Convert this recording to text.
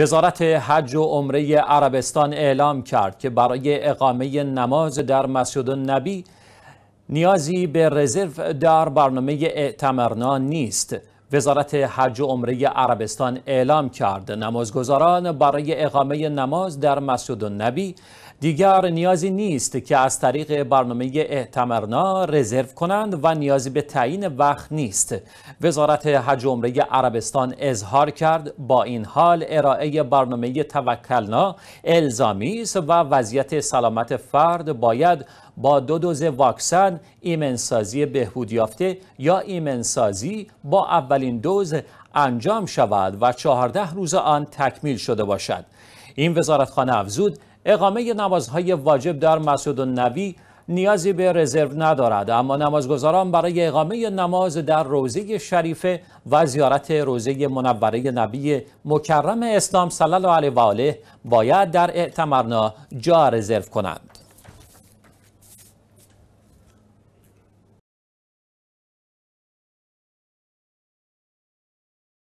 وزارت حج و عمره عربستان اعلام کرد که برای اقامه نماز در مسجد النبی نیازی به رزرو در برنامه اعتمرنا نیست وزارت حج و عمره عربستان اعلام کرد نمازگزاران برای اقامه نماز در مسجد النبی دیگر نیازی نیست که از طریق برنامه اعتمرنا رزرو کنند و نیازی به تعیین وقت نیست وزارت حج و عمره عربستان اظهار کرد با این حال ارائه برنامه توکلنا الزامی است و وضعیت سلامت فرد باید با دو دوز واکسن ایمنسازی بهبود یافته یا ایمنسازی با اولین دوز انجام شود و 14 روز آن تکمیل شده باشد این وزارتخانه افزود اقامه نمازهای واجب در مسجد النبی نیازی به رزرو ندارد اما نمازگزاران برای اقامه نماز در روزه شریف و زیارت روزه منوره نبی مکرم اسلام صلی الله علیه و آله باید در اعتمرنا جا رزرو کنند